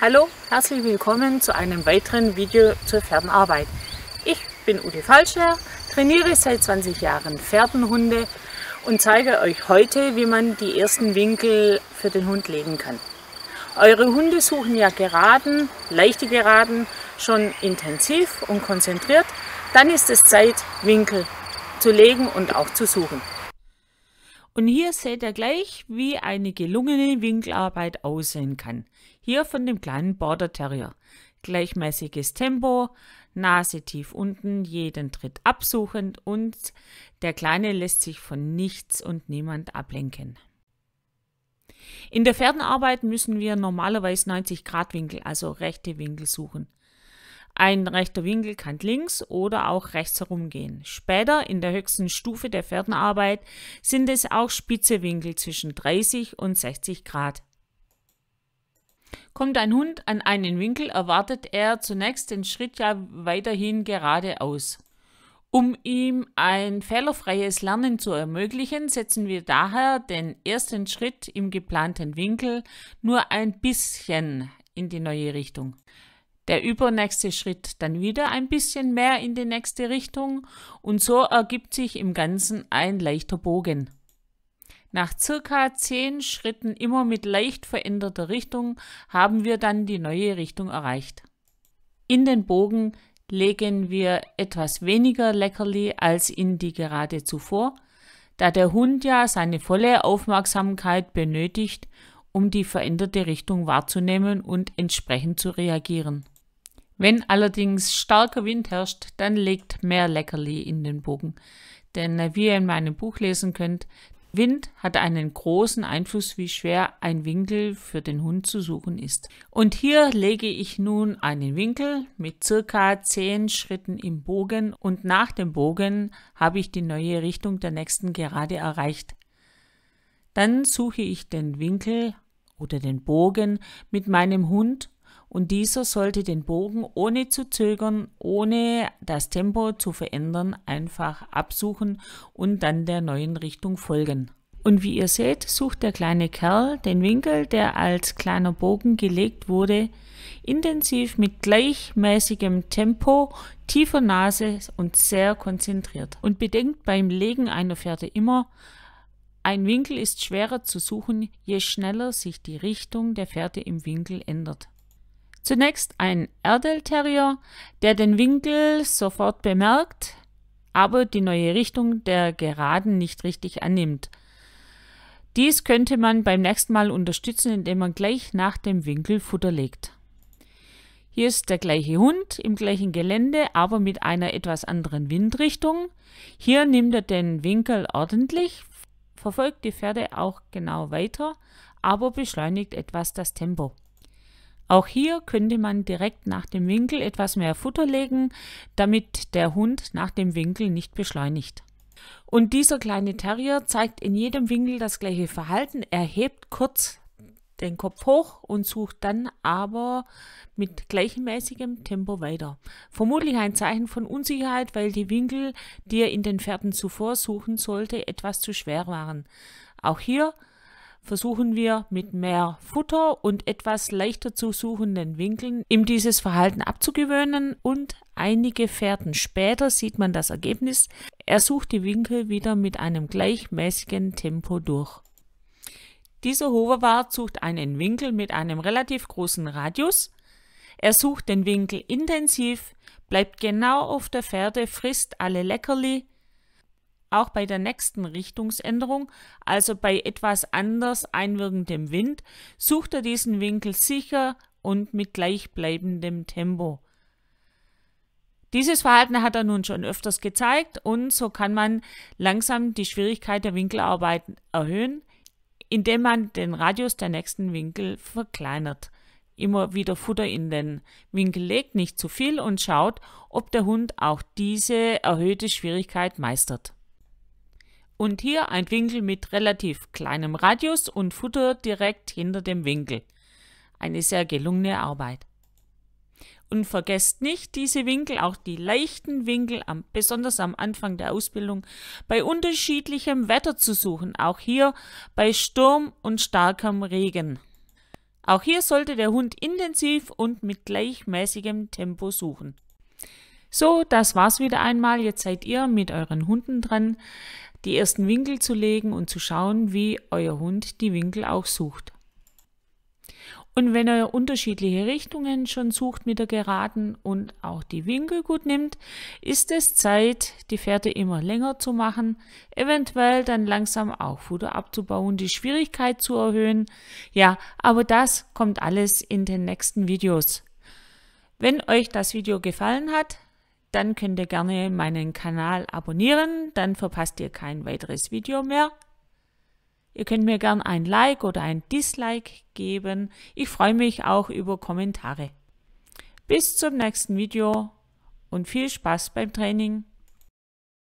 Hallo, herzlich willkommen zu einem weiteren Video zur Pferdenarbeit. Ich bin Ute Falscher, trainiere seit 20 Jahren Pferdenhunde und zeige euch heute, wie man die ersten Winkel für den Hund legen kann. Eure Hunde suchen ja geraden, leichte Geraden, schon intensiv und konzentriert. Dann ist es Zeit, Winkel zu legen und auch zu suchen. Und hier seht ihr gleich, wie eine gelungene Winkelarbeit aussehen kann. Hier von dem kleinen Border Terrier. Gleichmäßiges Tempo, Nase tief unten, jeden Tritt absuchend und der Kleine lässt sich von nichts und niemand ablenken. In der Pferdenarbeit müssen wir normalerweise 90 Grad Winkel, also rechte Winkel suchen. Ein rechter Winkel kann links oder auch rechts herumgehen. Später in der höchsten Stufe der Pferdenarbeit sind es auch spitze Winkel zwischen 30 und 60 Grad. Kommt ein Hund an einen Winkel, erwartet er zunächst den Schritt ja weiterhin geradeaus. Um ihm ein fehlerfreies Lernen zu ermöglichen, setzen wir daher den ersten Schritt im geplanten Winkel nur ein bisschen in die neue Richtung der übernächste Schritt dann wieder ein bisschen mehr in die nächste Richtung und so ergibt sich im Ganzen ein leichter Bogen. Nach circa zehn Schritten immer mit leicht veränderter Richtung haben wir dann die neue Richtung erreicht. In den Bogen legen wir etwas weniger Leckerli als in die gerade zuvor, da der Hund ja seine volle Aufmerksamkeit benötigt, um die veränderte Richtung wahrzunehmen und entsprechend zu reagieren. Wenn allerdings starker Wind herrscht, dann legt mehr Leckerli in den Bogen. Denn äh, wie ihr in meinem Buch lesen könnt, Wind hat einen großen Einfluss, wie schwer ein Winkel für den Hund zu suchen ist. Und hier lege ich nun einen Winkel mit circa 10 Schritten im Bogen und nach dem Bogen habe ich die neue Richtung der nächsten Gerade erreicht. Dann suche ich den Winkel oder den Bogen mit meinem Hund und dieser sollte den Bogen ohne zu zögern, ohne das Tempo zu verändern, einfach absuchen und dann der neuen Richtung folgen. Und wie ihr seht, sucht der kleine Kerl den Winkel, der als kleiner Bogen gelegt wurde, intensiv mit gleichmäßigem Tempo, tiefer Nase und sehr konzentriert. Und bedenkt beim Legen einer Pferde immer, ein Winkel ist schwerer zu suchen, je schneller sich die Richtung der Pferde im Winkel ändert. Zunächst ein Erdelterrier, der den Winkel sofort bemerkt, aber die neue Richtung der Geraden nicht richtig annimmt. Dies könnte man beim nächsten Mal unterstützen, indem man gleich nach dem Winkel Futter legt. Hier ist der gleiche Hund im gleichen Gelände, aber mit einer etwas anderen Windrichtung. Hier nimmt er den Winkel ordentlich, verfolgt die Pferde auch genau weiter, aber beschleunigt etwas das Tempo. Auch hier könnte man direkt nach dem Winkel etwas mehr Futter legen, damit der Hund nach dem Winkel nicht beschleunigt. Und dieser kleine Terrier zeigt in jedem Winkel das gleiche Verhalten. Er hebt kurz den Kopf hoch und sucht dann aber mit gleichmäßigem Tempo weiter. Vermutlich ein Zeichen von Unsicherheit, weil die Winkel, die er in den Pferden zuvor suchen sollte, etwas zu schwer waren. Auch hier versuchen wir mit mehr Futter und etwas leichter zu suchenden Winkeln, ihm dieses Verhalten abzugewöhnen und einige Fährten später sieht man das Ergebnis. Er sucht die Winkel wieder mit einem gleichmäßigen Tempo durch. Dieser Hoverwart sucht einen Winkel mit einem relativ großen Radius. Er sucht den Winkel intensiv, bleibt genau auf der Pferde, frisst alle Leckerli, auch bei der nächsten Richtungsänderung, also bei etwas anders einwirkendem Wind, sucht er diesen Winkel sicher und mit gleichbleibendem Tempo. Dieses Verhalten hat er nun schon öfters gezeigt und so kann man langsam die Schwierigkeit der Winkelarbeit erhöhen, indem man den Radius der nächsten Winkel verkleinert. Immer wieder Futter in den Winkel legt, nicht zu viel und schaut, ob der Hund auch diese erhöhte Schwierigkeit meistert und hier ein Winkel mit relativ kleinem Radius und Futter direkt hinter dem Winkel. Eine sehr gelungene Arbeit. Und vergesst nicht, diese Winkel, auch die leichten Winkel, am, besonders am Anfang der Ausbildung, bei unterschiedlichem Wetter zu suchen, auch hier bei Sturm und starkem Regen. Auch hier sollte der Hund intensiv und mit gleichmäßigem Tempo suchen. So, das war's wieder einmal. Jetzt seid ihr mit euren Hunden dran die ersten Winkel zu legen und zu schauen, wie euer Hund die Winkel auch sucht. Und wenn er unterschiedliche Richtungen schon sucht mit der Geraden und auch die Winkel gut nimmt, ist es Zeit, die Fährte immer länger zu machen, eventuell dann langsam auch Futter abzubauen, die Schwierigkeit zu erhöhen. Ja, aber das kommt alles in den nächsten Videos. Wenn euch das Video gefallen hat, dann könnt ihr gerne meinen Kanal abonnieren, dann verpasst ihr kein weiteres Video mehr. Ihr könnt mir gern ein Like oder ein Dislike geben. Ich freue mich auch über Kommentare. Bis zum nächsten Video und viel Spaß beim Training.